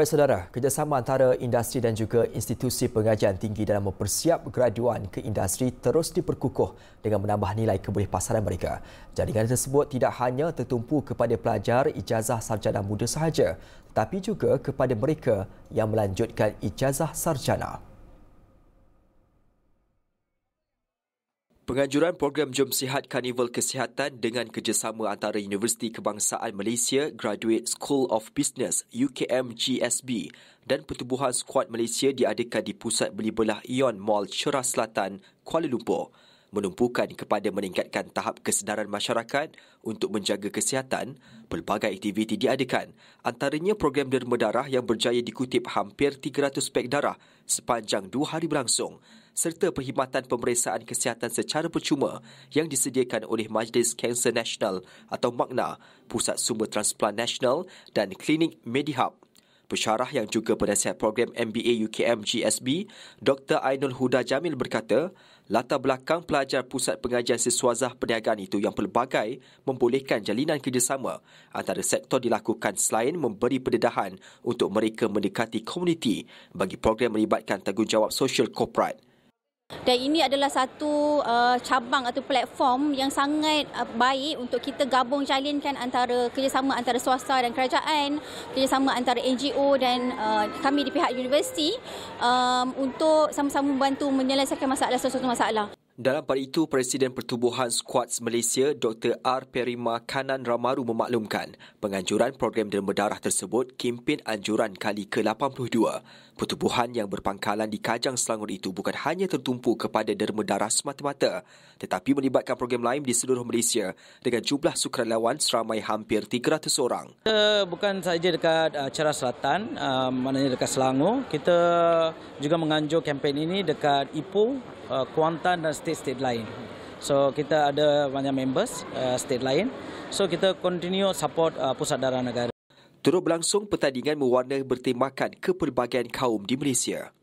Baik saudara, kerjasama antara industri dan juga institusi pengajian tinggi dalam mempersiap graduan ke industri terus diperkukuh dengan menambah nilai kebolehpasaran mereka. Jaringan tersebut tidak hanya tertumpu kepada pelajar ijazah sarjana muda sahaja, tetapi juga kepada mereka yang melanjutkan ijazah sarjana. Penganjuran program Jom Sihat Karnival Kesihatan dengan kerjasama antara Universiti Kebangsaan Malaysia Graduate School of Business UKM GSB dan Pertubuhan Squad Malaysia diadakan di Pusat Beli Belah Ion Mall Cerah Selatan, Kuala Lumpur menumpukan kepada meningkatkan tahap kesedaran masyarakat untuk menjaga kesihatan, pelbagai aktiviti diadakan. Antaranya program derma darah yang berjaya dikutip hampir 300 pek darah sepanjang dua hari berlangsung serta perkhidmatan pemeriksaan kesihatan secara percuma yang disediakan oleh Majlis Kanser Nasional atau MAKNA, Pusat Sumber Transplant Nasional dan Klinik MediHub. Pesyarah yang juga penasihat program MBA UKM GSB, Dr. Ainul Huda Jamil berkata, latar belakang pelajar Pusat Pengajian Siswazah Perniagaan itu yang pelbagai membolehkan jalinan kerjasama antara sektor dilakukan selain memberi pendedahan untuk mereka mendekati komuniti bagi program melibatkan tanggungjawab sosial korporat. Dan ini adalah satu uh, cabang atau platform yang sangat uh, baik untuk kita gabung jalinkan antara kerjasama antara swasta dan kerajaan, kerjasama antara NGO dan uh, kami di pihak universiti um, untuk sama-sama membantu menyelesaikan masalah sesuatu masalah. Dalam pada itu, Presiden Pertubuhan Squads Malaysia Dr. R. Perima Kanan Ramaru memaklumkan penganjuran program derma darah tersebut kempen anjuran kali ke-82. Pertubuhan yang berpangkalan di Kajang Selangor itu bukan hanya tertumpu kepada derma darah semata-mata tetapi melibatkan program lain di seluruh Malaysia dengan jumlah sukarelawan seramai hampir 300 orang. Kita bukan saja dekat uh, Selatan, uh, maknanya dekat Selangor. Kita juga menganjur kempen ini dekat Ipoh, Uh, Kuantan dan state-state lain. So kita ada banyak members uh, state lain. So kita continue support uh, pusat darah negara. Turut berlangsung pertandingan mewarnai bertemakan kepelbagaian kaum di Malaysia.